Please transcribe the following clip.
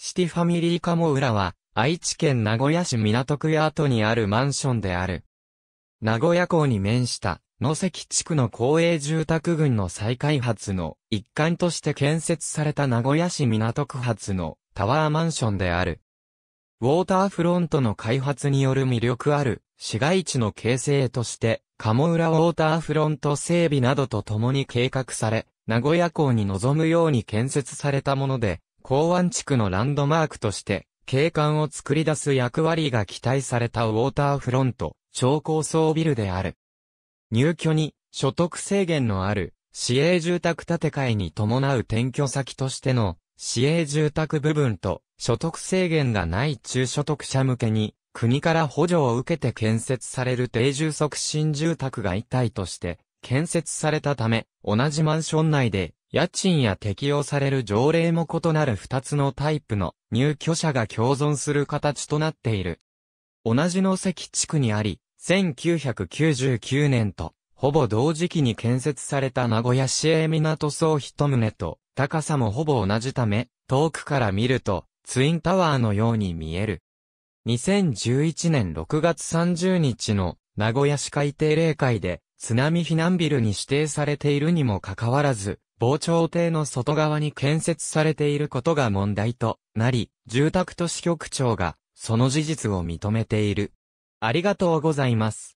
シティファミリー鴨浦は、愛知県名古屋市港区八跡にあるマンションである。名古屋港に面した野関地区の公営住宅群の再開発の一環として建設された名古屋市港区発のタワーマンションである。ウォーターフロントの開発による魅力ある市街地の形成として、鴨浦ウォーターフロント整備などとともに計画され、名古屋港に臨むように建設されたもので、港湾地区のランドマークとして、景観を作り出す役割が期待されたウォーターフロント、超高層ビルである。入居に、所得制限のある、市営住宅建て替えに伴う転居先としての、市営住宅部分と、所得制限がない中所得者向けに、国から補助を受けて建設される定住促進住宅が一体として、建設されたため、同じマンション内で、家賃や適用される条例も異なる二つのタイプの入居者が共存する形となっている。同じの関地区にあり、1999年と、ほぼ同時期に建設された名古屋市営港総一棟と、高さもほぼ同じため、遠くから見ると、ツインタワーのように見える。2011年6月30日の名古屋市海定例会で津波避難ビルに指定されているにもかかわらず、防潮堤の外側に建設されていることが問題となり、住宅都市局長がその事実を認めている。ありがとうございます。